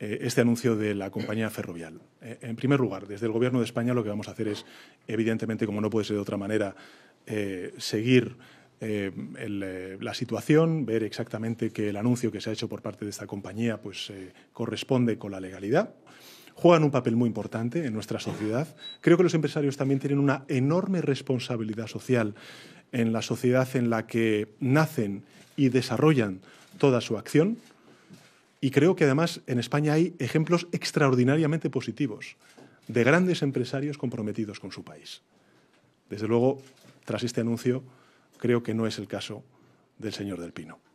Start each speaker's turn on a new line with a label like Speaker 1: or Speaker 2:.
Speaker 1: Eh, este anuncio de la compañía ferrovial. Eh, en primer lugar, desde el Gobierno de España lo que vamos a hacer es, evidentemente, como no puede ser de otra manera, eh, seguir la situación, ver exactamente que el anuncio que se ha hecho por parte de esta compañía pues, corresponde con la legalidad. Juegan un papel muy importante en nuestra sociedad. Creo que los empresarios también tienen una enorme responsabilidad social en la sociedad en la que nacen y desarrollan toda su acción. Y creo que además en España hay ejemplos extraordinariamente positivos de grandes empresarios comprometidos con su país. Desde luego, tras este anuncio, creo que no es el caso del señor Del Pino.